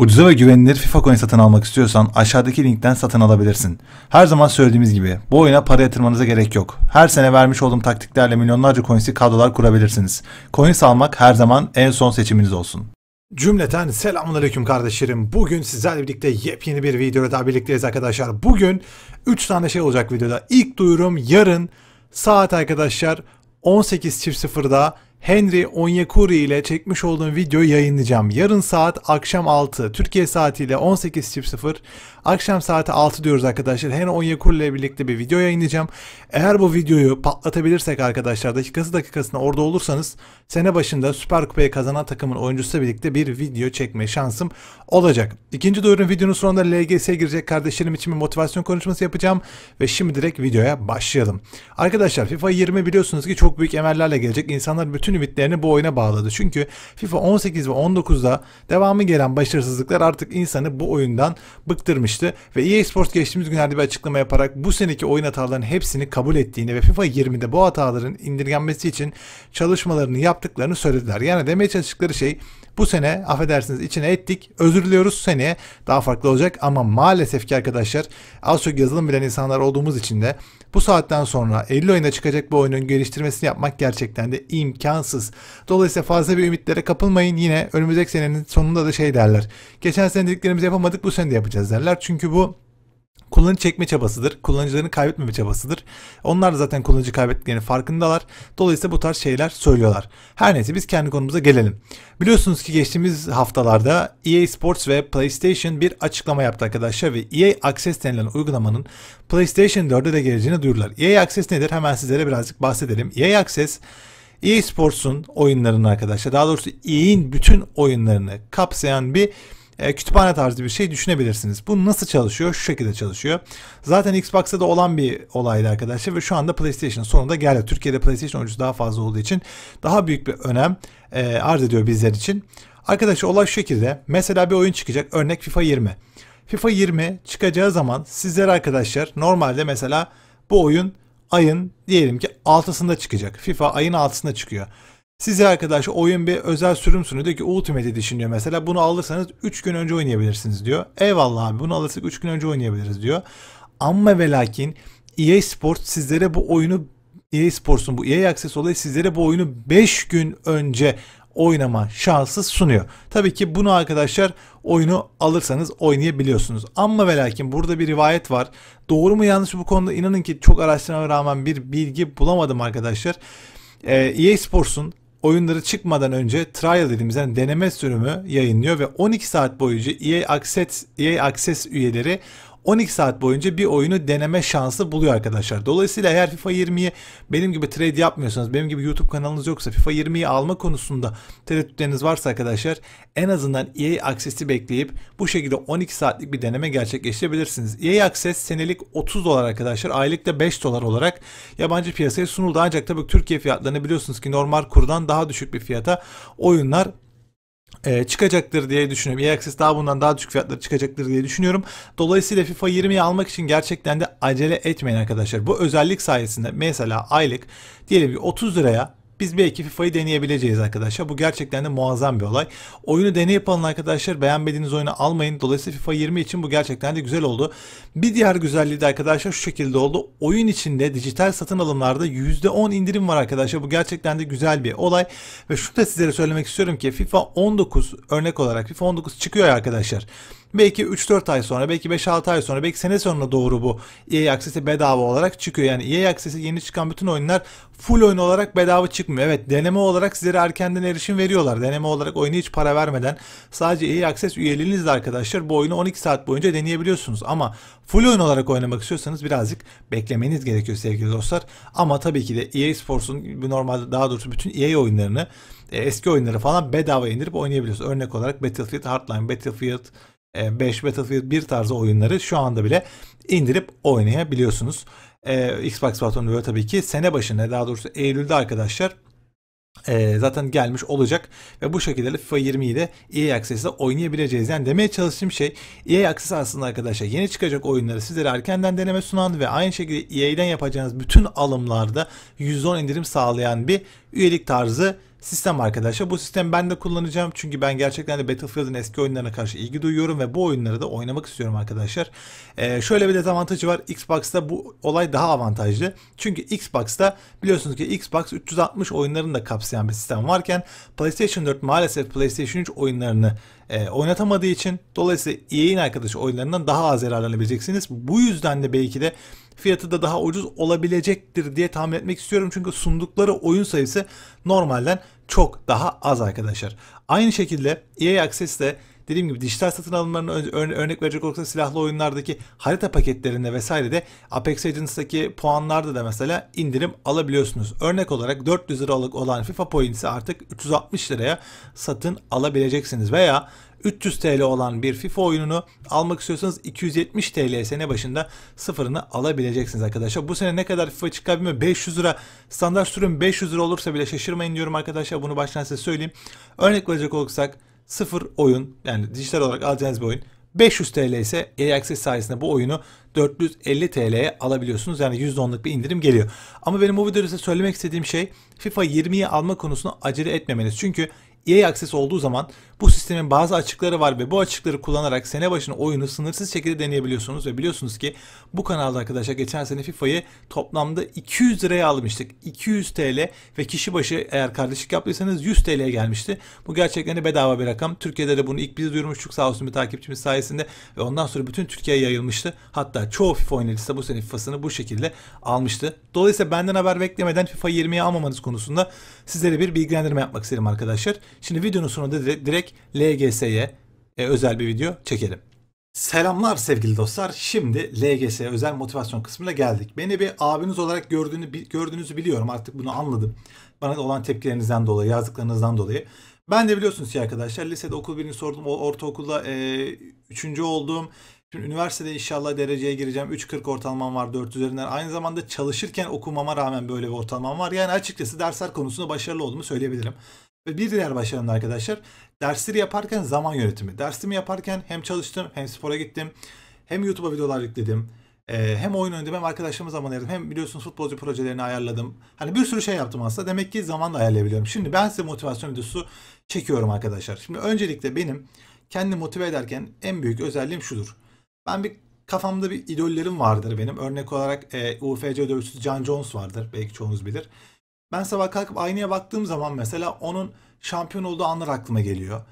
Ucuza ve güvenilir FIFA coin satın almak istiyorsan aşağıdaki linkten satın alabilirsin. Her zaman söylediğimiz gibi bu oyuna para yatırmanıza gerek yok. Her sene vermiş olduğum taktiklerle milyonlarca coins'i kadrolar kurabilirsiniz. Coin almak her zaman en son seçiminiz olsun. Cümleten selamünaleyküm kardeşlerim. Bugün sizlerle birlikte yepyeni bir videoda daha birlikteyiz arkadaşlar. Bugün 3 tane şey olacak videoda. İlk duyurum yarın saat arkadaşlar 18.00'da Henry Onyekuru ile çekmiş olduğum videoyu yayınlayacağım. Yarın saat akşam 6 Türkiye saatiyle 18.00 akşam saati 6 diyoruz arkadaşlar. Henry Onyekuru ile birlikte bir video yayınlayacağım. Eğer bu videoyu patlatabilirsek arkadaşlar dakikası dakikasına orada olursanız sene başında Süper Kupayı kazanan takımın oyuncusuyla birlikte bir video çekme şansım olacak. İkinci duyurun videonun sonunda LGS'ye girecek kardeşlerim için bir motivasyon konuşması yapacağım ve şimdi direkt videoya başlayalım. Arkadaşlar FIFA 20 biliyorsunuz ki çok büyük emellerle gelecek. İnsanlar bütün bütün ümitlerini bu oyuna bağladı. Çünkü FIFA 18 ve 19'da devamı gelen başarısızlıklar artık insanı bu oyundan bıktırmıştı ve EA Sports geçtiğimiz günlerde bir açıklama yaparak bu seneki oyun hatalarının hepsini kabul ettiğini ve FIFA 20'de bu hataların indirgenmesi için çalışmalarını yaptıklarını söylediler. Yani demeye çalıştıkları şey bu sene affedersiniz içine ettik. Özür diliyoruz seneye daha farklı olacak ama maalesef ki arkadaşlar az çok yazılım bilen insanlar olduğumuz için de bu saatten sonra Eylül ayında çıkacak bu oyunun geliştirmesini yapmak gerçekten de imkansız. Dolayısıyla fazla bir ümitlere kapılmayın. Yine önümüzdeki senenin sonunda da şey derler. Geçen sene dediklerimizi yapamadık bu sene de yapacağız derler. Çünkü bu kullanıcı çekme çabasıdır. Kullanıcılarını kaybetmeme çabasıdır. Onlar da zaten kullanıcı kaybettiklerinin farkındalar. Dolayısıyla bu tarz şeyler söylüyorlar. Her neyse biz kendi konumuza gelelim. Biliyorsunuz ki geçtiğimiz haftalarda EA Sports ve PlayStation bir açıklama yaptı arkadaşlar ve EA Access denilen uygulamanın PlayStation 4'e de geleceğini duyurdular. EA Access nedir? Hemen sizlere birazcık bahsedelim. EA Access EA Sports'un oyunlarını arkadaşlar daha doğrusu EA'in bütün oyunlarını kapsayan bir e, kütüphane tarzı bir şey düşünebilirsiniz. Bu nasıl çalışıyor? Şu şekilde çalışıyor. Zaten Xbox'ta da olan bir olaydı arkadaşlar ve şu anda PlayStation sonunda geldi. Türkiye'de PlayStation oyuncusu daha fazla olduğu için daha büyük bir önem e, arz ediyor bizler için. Arkadaşlar olay şu şekilde. Mesela bir oyun çıkacak. Örnek FIFA 20. FIFA 20 çıkacağı zaman sizler arkadaşlar normalde mesela bu oyun ayın diyelim ki 6'sında çıkacak. FIFA ayın 6'sında çıkıyor. Size arkadaş oyun bir özel sürüm sunuyor. Diyor ki Ultimate Edition diyor mesela. Bunu alırsanız 3 gün önce oynayabilirsiniz diyor. Eyvallah abi bunu alırsak 3 gün önce oynayabiliriz diyor. Ama ve lakin EA Sports sizlere bu oyunu EA Sports'un bu EA Access olayı sizlere bu oyunu 5 gün önce oynama şansı sunuyor. Tabii ki bunu arkadaşlar oyunu alırsanız oynayabiliyorsunuz. Ama ve lakin burada bir rivayet var. Doğru mu yanlış mı bu konuda inanın ki çok araştırmama rağmen bir bilgi bulamadım arkadaşlar. Ee, EA Sports'un oyunları çıkmadan önce trial dediğimiz yani deneme sürümü yayınlıyor ve 12 saat boyunca EA Access, EA Access üyeleri 12 saat boyunca bir oyunu deneme şansı buluyor arkadaşlar. Dolayısıyla eğer FIFA 20'yi benim gibi trade yapmıyorsanız, benim gibi YouTube kanalınız yoksa FIFA 20'yi alma konusunda tereddütleriniz varsa arkadaşlar en azından EA Access'i bekleyip bu şekilde 12 saatlik bir deneme gerçekleştirebilirsiniz. EA Access senelik 30 dolar arkadaşlar, aylık da 5 dolar olarak yabancı piyasaya sunuldu. Ancak tabii Türkiye fiyatlarını biliyorsunuz ki normal kurdan daha düşük bir fiyata oyunlar e, çıkacaktır diye düşünüyorum. EA Access daha bundan daha düşük fiyatları çıkacaktır diye düşünüyorum. Dolayısıyla FIFA 20'yi almak için gerçekten de acele etmeyin arkadaşlar. Bu özellik sayesinde mesela aylık diyelim ki 30 liraya biz belki FIFA'yı deneyebileceğiz arkadaşlar. Bu gerçekten de muazzam bir olay. Oyunu deneyip alın arkadaşlar. Beğenmediğiniz oyunu almayın. Dolayısıyla FIFA 20 için bu gerçekten de güzel oldu. Bir diğer güzelliği de arkadaşlar şu şekilde oldu. Oyun içinde dijital satın alımlarda %10 indirim var arkadaşlar. Bu gerçekten de güzel bir olay. Ve şunu da sizlere söylemek istiyorum ki FIFA 19 örnek olarak FIFA 19 çıkıyor arkadaşlar belki 3-4 ay sonra, belki 5-6 ay sonra, belki sene sonuna doğru bu EA Access'e bedava olarak çıkıyor. Yani EA Access'e yeni çıkan bütün oyunlar full oyun olarak bedava çıkmıyor. Evet deneme olarak sizlere erkenden erişim veriyorlar. Deneme olarak oyunu hiç para vermeden sadece EA Access üyeliğinizle arkadaşlar bu oyunu 12 saat boyunca deneyebiliyorsunuz. Ama full oyun olarak oynamak istiyorsanız birazcık beklemeniz gerekiyor sevgili dostlar. Ama tabii ki de EA Sports'un normalde daha doğrusu bütün EA oyunlarını e, eski oyunları falan bedava indirip oynayabiliyorsunuz. Örnek olarak Battlefield Hardline, Battlefield 5 e, Battlefield 1 tarzı oyunları şu anda bile indirip oynayabiliyorsunuz. Ee, Xbox platformunda böyle tabii ki sene başında daha doğrusu Eylül'de arkadaşlar e, zaten gelmiş olacak ve bu şekilde FIFA 20'yi de EA Access'te oynayabileceğiz. Yani demeye çalıştığım şey EA Access aslında arkadaşlar yeni çıkacak oyunları sizlere erkenden deneme sunan ve aynı şekilde EA'den yapacağınız bütün alımlarda %10 indirim sağlayan bir üyelik tarzı sistem arkadaşlar. Bu sistem ben de kullanacağım. Çünkü ben gerçekten de Battlefield'in eski oyunlarına karşı ilgi duyuyorum ve bu oyunları da oynamak istiyorum arkadaşlar. Ee, şöyle bir dezavantajı var. Xbox'ta bu olay daha avantajlı. Çünkü Xbox'ta biliyorsunuz ki Xbox 360 oyunlarını da kapsayan bir sistem varken PlayStation 4 maalesef PlayStation 3 oyunlarını e, oynatamadığı için dolayısıyla EA'in arkadaşı oyunlarından daha az yararlanabileceksiniz. Bu yüzden de belki de fiyatı da daha ucuz olabilecektir diye tahmin etmek istiyorum. Çünkü sundukları oyun sayısı normalden çok daha az arkadaşlar. Aynı şekilde EA Access de dediğim gibi dijital satın alımlarına örnek verecek olursa silahlı oyunlardaki harita paketlerinde vesaire de Apex Legends'daki puanlarda da mesela indirim alabiliyorsunuz. Örnek olarak 400 liralık olan FIFA Points'i artık 360 liraya satın alabileceksiniz veya 300 TL olan bir FIFA oyununu almak istiyorsanız 270 TL sene başında sıfırını alabileceksiniz arkadaşlar. Bu sene ne kadar FIFA çıkabiliyor? 500 lira standart sürüm 500 lira olursa bile şaşırmayın diyorum arkadaşlar. Bunu baştan size söyleyeyim. Örnek verecek olursak sıfır oyun yani dijital olarak alacağınız bir oyun 500 TL ise EA Access sayesinde bu oyunu 450 TL'ye alabiliyorsunuz. Yani %10'luk bir indirim geliyor. Ama benim bu videoda size söylemek istediğim şey FIFA 20'yi alma konusunu acele etmemeniz. Çünkü EA-Access olduğu zaman bu sistemin bazı açıkları var ve bu açıkları kullanarak sene başına oyunu sınırsız şekilde deneyebiliyorsunuz ve biliyorsunuz ki bu kanalda arkadaşlar geçen sene FIFA'yı toplamda 200 liraya almıştık. 200 TL ve kişi başı eğer kardeşlik yaptıysanız 100 TL'ye gelmişti. Bu gerçekten de bedava bir rakam. Türkiye'de de bunu ilk biz duyurmuştuk sağ olsun bir takipçimiz sayesinde ve ondan sonra bütün Türkiye'ye yayılmıştı. Hatta çoğu FIFA oynayıcısı da bu sene FIFA'sını bu şekilde almıştı. Dolayısıyla benden haber beklemeden FIFA 20'ye almamanız konusunda sizlere bir bilgilendirme yapmak isterim arkadaşlar. Şimdi videonun sonunda direkt LGS'ye e, özel bir video çekelim. Selamlar sevgili dostlar. Şimdi LGS özel motivasyon kısmına geldik. Beni bir abiniz olarak gördüğünü gördüğünüzü biliyorum. Artık bunu anladım. Bana olan tepkilerinizden dolayı, yazdıklarınızdan dolayı. Ben de biliyorsunuz ki arkadaşlar lisede okul birini sordum. Ortaokulda e, üçüncü oldum. Şimdi üniversitede inşallah dereceye gireceğim. 3.40 ortalamam var 4 üzerinden. Aynı zamanda çalışırken okumama rağmen böyle bir ortalamam var. Yani açıkçası dersler konusunda başarılı olduğumu söyleyebilirim. Ve bir diğer başarım arkadaşlar dersleri yaparken zaman yönetimi. Dersimi yaparken hem çalıştım hem spora gittim. Hem YouTube'a videolar yükledim. E, hem oyun oynadım hem arkadaşlarıma zaman ayırdım. Hem biliyorsunuz futbolcu projelerini ayarladım. Hani bir sürü şey yaptım aslında. Demek ki zaman da ayarlayabiliyorum. Şimdi ben size motivasyon videosu çekiyorum arkadaşlar. Şimdi öncelikle benim kendi motive ederken en büyük özelliğim şudur. Ben bir kafamda bir idollerim vardır benim. Örnek olarak e, UFC dövüşçüsü John Jones vardır. Belki çoğunuz bilir. Ben sabah kalkıp aynaya baktığım zaman mesela onun şampiyon olduğu anlar aklıma geliyor.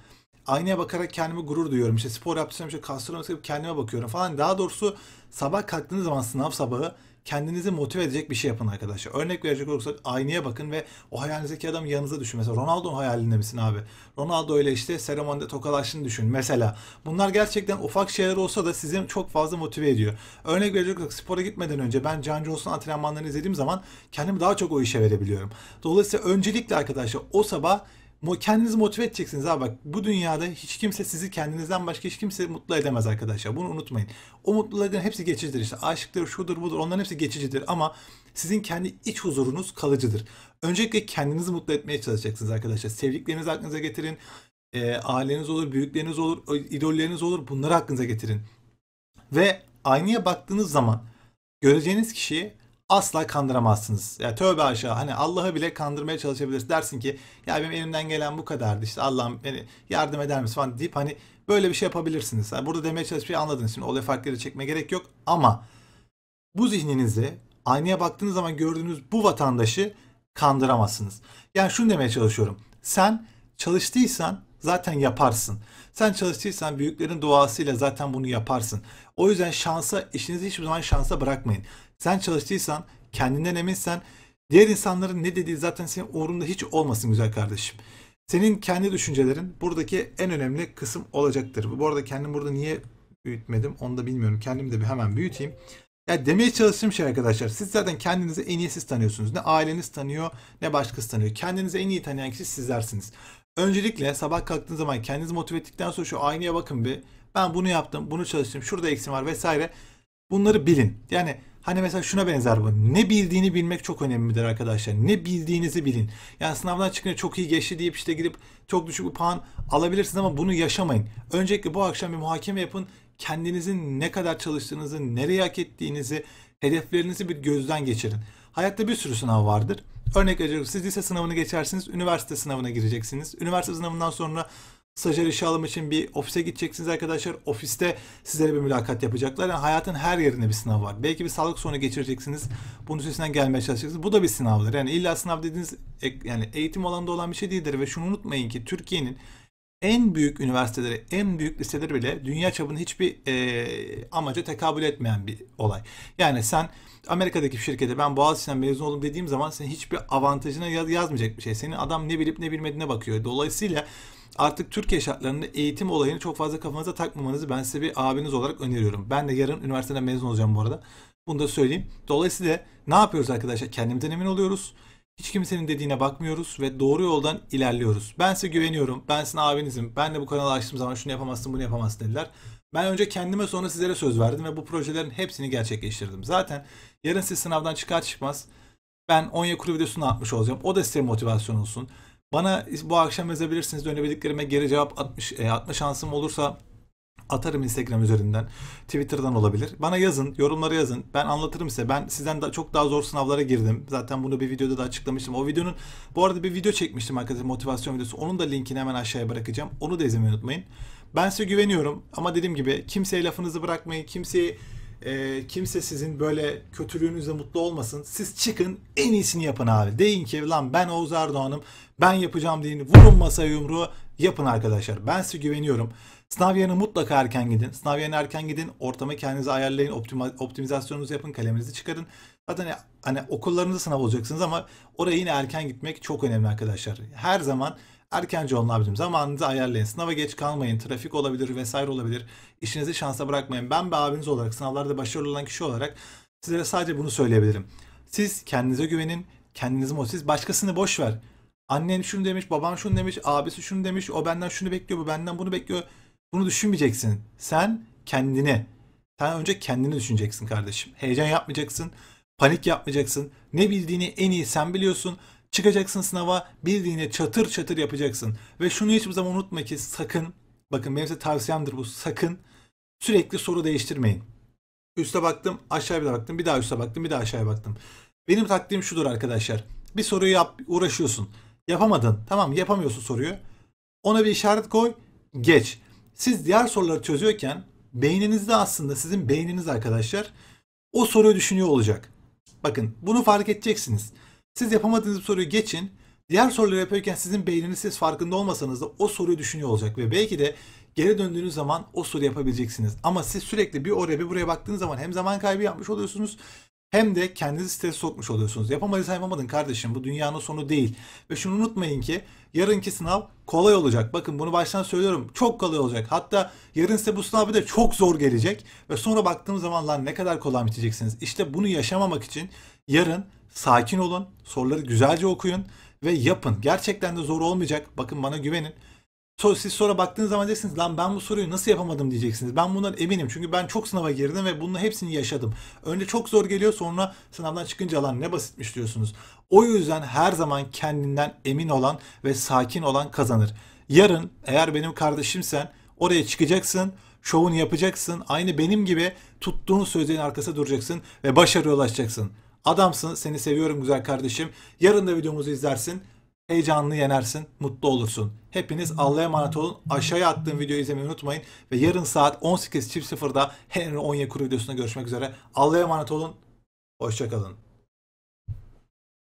Aynaya bakarak kendime gurur duyuyorum. İşte spor yaptığım şey kaslarım kendime bakıyorum falan. Daha doğrusu Sabah kalktığınız zaman sınav sabahı kendinizi motive edecek bir şey yapın arkadaşlar. Örnek verecek olursak aynaya bakın ve o hayalinizdeki adam yanınıza düşün. Mesela Ronaldo'nun hayalinde misin abi? Ronaldo öyle işte seremonide tokalaştığını düşün mesela. Bunlar gerçekten ufak şeyler olsa da sizi çok fazla motive ediyor. Örnek verecek olursak spora gitmeden önce ben Can Jones'un antrenmanlarını izlediğim zaman kendimi daha çok o işe verebiliyorum. Dolayısıyla öncelikle arkadaşlar o sabah kendinizi motive edeceksiniz abi bak bu dünyada hiç kimse sizi kendinizden başka hiç kimse mutlu edemez arkadaşlar bunu unutmayın. O mutlulukların hepsi geçicidir işte aşıktır şudur budur onların hepsi geçicidir ama sizin kendi iç huzurunuz kalıcıdır. Öncelikle kendinizi mutlu etmeye çalışacaksınız arkadaşlar sevdiklerinizi aklınıza getirin e, ee, aileniz olur büyükleriniz olur idolleriniz olur bunları aklınıza getirin. Ve aynaya baktığınız zaman göreceğiniz kişiyi asla kandıramazsınız. Ya tövbe aşağı hani Allah'ı bile kandırmaya çalışabilirsin. Dersin ki ya benim elimden gelen bu kadardı İşte Allah'ım beni yardım eder misin falan deyip hani böyle bir şey yapabilirsiniz. Yani burada demeye çalışmayı anladınız. Şimdi olay farkları çekme gerek yok ama bu zihninizi aynaya baktığınız zaman gördüğünüz bu vatandaşı kandıramazsınız. Yani şunu demeye çalışıyorum. Sen çalıştıysan zaten yaparsın. Sen çalıştıysan büyüklerin duasıyla zaten bunu yaparsın. O yüzden şansa işinizi hiçbir zaman şansa bırakmayın. Sen çalıştıysan, kendinden eminsen diğer insanların ne dediği zaten senin uğrunda hiç olmasın güzel kardeşim. Senin kendi düşüncelerin buradaki en önemli kısım olacaktır. Bu arada kendim burada niye büyütmedim onu da bilmiyorum. Kendim de bir hemen büyüteyim. Ya demeye çalıştığım şey arkadaşlar siz zaten kendinizi en iyi siz tanıyorsunuz. Ne aileniz tanıyor ne başkası tanıyor. Kendinizi en iyi tanıyan kişi sizlersiniz. Öncelikle sabah kalktığınız zaman kendinizi motive ettikten sonra şu aynaya bakın bir. Ben bunu yaptım, bunu çalıştım, şurada eksim var vesaire. Bunları bilin. Yani Hani mesela şuna benzer bu. Ne bildiğini bilmek çok önemlidir arkadaşlar. Ne bildiğinizi bilin. Yani sınavdan çıkınca çok iyi geçti deyip işte gidip çok düşük bir puan alabilirsiniz ama bunu yaşamayın. Öncelikle bu akşam bir muhakeme yapın. Kendinizin ne kadar çalıştığınızı, nereye hak ettiğinizi, hedeflerinizi bir gözden geçirin. Hayatta bir sürü sınav vardır. Örnek veriyorum siz lise sınavını geçersiniz, üniversite sınavına gireceksiniz. Üniversite sınavından sonra stajyer işe alım için bir ofise gideceksiniz arkadaşlar. Ofiste sizlere bir mülakat yapacaklar. Yani hayatın her yerinde bir sınav var. Belki bir sağlık sorunu geçireceksiniz. Bunun üstesinden gelmeye çalışacaksınız. Bu da bir sınavdır. Yani illa sınav dediğiniz e, yani eğitim alanında olan bir şey değildir ve şunu unutmayın ki Türkiye'nin en büyük üniversiteleri, en büyük liseleri bile dünya çapında hiçbir e, amaca tekabül etmeyen bir olay. Yani sen Amerika'daki bir şirkete ben Boğaziçi'den mezun oldum dediğim zaman sen hiçbir avantajına yaz, yazmayacak bir şey. Senin adam ne bilip ne bilmediğine bakıyor. Dolayısıyla artık Türkiye şartlarında eğitim olayını çok fazla kafanıza takmamanızı ben size bir abiniz olarak öneriyorum. Ben de yarın üniversiteden mezun olacağım bu arada. Bunu da söyleyeyim. Dolayısıyla ne yapıyoruz arkadaşlar? Kendimizden emin oluyoruz. Hiç kimsenin dediğine bakmıyoruz ve doğru yoldan ilerliyoruz. Ben size güveniyorum. Ben sizin abinizim. Ben de bu kanalı açtığım zaman şunu yapamazsın bunu yapamazsın dediler. Ben önce kendime sonra sizlere söz verdim ve bu projelerin hepsini gerçekleştirdim. Zaten yarın siz sınavdan çıkar çıkmaz ben Onya Kuru videosunu atmış olacağım. O da size motivasyon olsun. Bana bu akşam yazabilirsiniz. Dönebildiklerime geri cevap atmış, e, atma şansım olursa atarım Instagram üzerinden, Twitter'dan olabilir. Bana yazın, yorumları yazın. Ben anlatırım size. Ben sizden da çok daha zor sınavlara girdim. Zaten bunu bir videoda da açıklamıştım. O videonun bu arada bir video çekmiştim arkadaşlar motivasyon videosu. Onun da linkini hemen aşağıya bırakacağım. Onu da izlemeyi unutmayın. Ben size güveniyorum ama dediğim gibi kimseye lafınızı bırakmayın. Kimseyi e, kimse sizin böyle kötülüğünüzle mutlu olmasın. Siz çıkın en iyisini yapın abi. Deyin ki lan ben Oğuz Erdoğan'ım ben yapacağım deyin. Vurun masaya yumruğu yapın arkadaşlar. Ben size güveniyorum. Sınav yerine mutlaka erken gidin. Sınav yerine erken gidin. Ortamı kendinize ayarlayın. Optima, optimizasyonunuzu yapın. Kaleminizi çıkarın. Zaten hani okullarınızda sınav olacaksınız ama oraya yine erken gitmek çok önemli arkadaşlar. Her zaman Erkence olun abicim. Zamanınızı ayarlayın. Sınava geç kalmayın. Trafik olabilir vesaire olabilir. İşinizi şansa bırakmayın. Ben bir abiniz olarak sınavlarda başarılı olan kişi olarak size sadece bunu söyleyebilirim. Siz kendinize güvenin. Kendiniz mi siz başkasını boş ver. Annen şunu demiş, babam şunu demiş, abisi şunu demiş, o benden şunu bekliyor, bu benden bunu bekliyor. Bunu düşünmeyeceksin. Sen kendini, sen önce kendini düşüneceksin kardeşim. Heyecan yapmayacaksın, panik yapmayacaksın. Ne bildiğini en iyi sen biliyorsun. Çıkacaksın sınava bildiğine çatır çatır yapacaksın. Ve şunu hiçbir zaman unutma ki sakın, bakın benim size tavsiyemdir bu, sakın sürekli soru değiştirmeyin. Üste baktım, aşağıya bir baktım, bir daha üste baktım, bir daha aşağıya baktım. Benim taktiğim şudur arkadaşlar. Bir soruyu yap, uğraşıyorsun. Yapamadın. Tamam yapamıyorsun soruyu. Ona bir işaret koy. Geç. Siz diğer soruları çözüyorken beyninizde aslında sizin beyniniz arkadaşlar o soruyu düşünüyor olacak. Bakın bunu fark edeceksiniz. Siz yapamadığınız bir soruyu geçin. Diğer soruları yapıyorken sizin beyniniz siz farkında olmasanız da o soruyu düşünüyor olacak ve belki de geri döndüğünüz zaman o soru yapabileceksiniz. Ama siz sürekli bir oraya bir buraya baktığınız zaman hem zaman kaybı yapmış oluyorsunuz hem de kendinizi stres sokmuş oluyorsunuz. Yapamadıysan yapamadın kardeşim bu dünyanın sonu değil. Ve şunu unutmayın ki yarınki sınav kolay olacak. Bakın bunu baştan söylüyorum çok kolay olacak. Hatta yarın size bu sınav bir de çok zor gelecek. Ve sonra baktığım zaman lan ne kadar kolay biteceksiniz. İşte bunu yaşamamak için yarın Sakin olun, soruları güzelce okuyun ve yapın. Gerçekten de zor olmayacak. Bakın bana güvenin. Siz sonra baktığınız zaman diyeceksiniz lan ben bu soruyu nasıl yapamadım diyeceksiniz. Ben bundan eminim çünkü ben çok sınava girdim ve bunun hepsini yaşadım. Önce çok zor geliyor sonra sınavdan çıkınca lan ne basitmiş diyorsunuz. O yüzden her zaman kendinden emin olan ve sakin olan kazanır. Yarın eğer benim kardeşimsen oraya çıkacaksın şovunu yapacaksın. Aynı benim gibi tuttuğun sözlerin arkasında duracaksın ve başarıya ulaşacaksın. Adamsın. Seni seviyorum güzel kardeşim. Yarın da videomuzu izlersin. Heyecanını yenersin. Mutlu olursun. Hepiniz Allah'a emanet olun. Aşağıya attığım videoyu izlemeyi unutmayın. Ve yarın saat 18.00'da Henry Onyekuru videosunda görüşmek üzere. Allah'a emanet olun. Hoşçakalın.